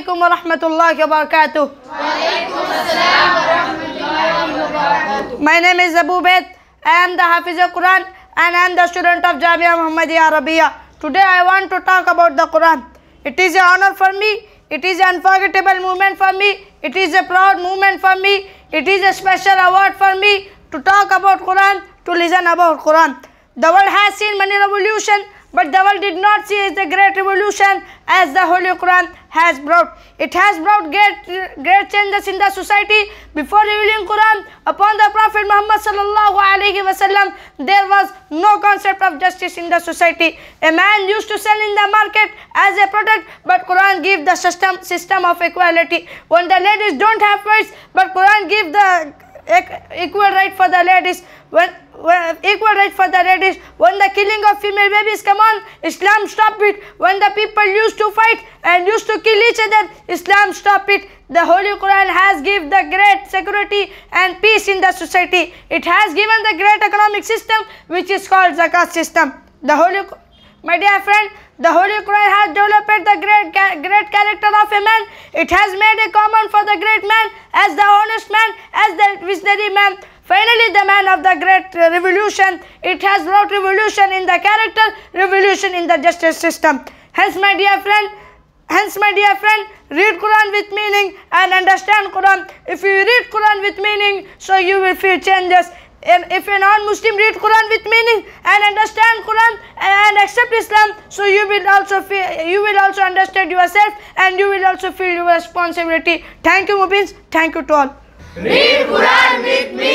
আলাইকুম রহমতুল্লাহ বরকাত My name is Abu Beth. I am the Hafiz of Quran and I am the student of Jamia Muhammadiyya Arabiya. Today I want to talk about the Quran. It is an honor for me. It is an unforgettable moment for me. It is a proud moment for me. It is a special award for me to talk about Quran, to listen about Quran. The world has seen many revolutions but the world did not see the great revolution as the Holy Quran has brought. It has brought great, great changes in the society. Before revealing Quran upon the Prophet Muhammad sallallahu alaihi wasallam, there was no concept of justice in the society. A man used to sell in the market as a product, but Quran gave the system system of equality. When the ladies don't have rights, but Quran gave the equal right for the ladies. When equal right for the reddish. When the killing of female babies, come on, Islam stop it. When the people used to fight and used to kill each other, Islam stop it. The Holy Quran has given the great security and peace in the society. It has given the great economic system which is called zakat system. The Holy, my dear friend, the Holy Quran has developed the great, great character of a man. It has made a common for the great man as the honest man, as the visionary man. Finally, the man of the great revolution, it has brought revolution in the character, revolution in the justice system. Hence, my dear friend, hence my dear friend, read Quran with meaning and understand Quran. If you read Quran with meaning, so you will feel changes. If a non-Muslim read Quran with meaning and understand Quran and accept Islam, so you will also feel, you will also understand yourself and you will also feel your responsibility. Thank you, Mubins. Thank you to all. Read Quran with meaning.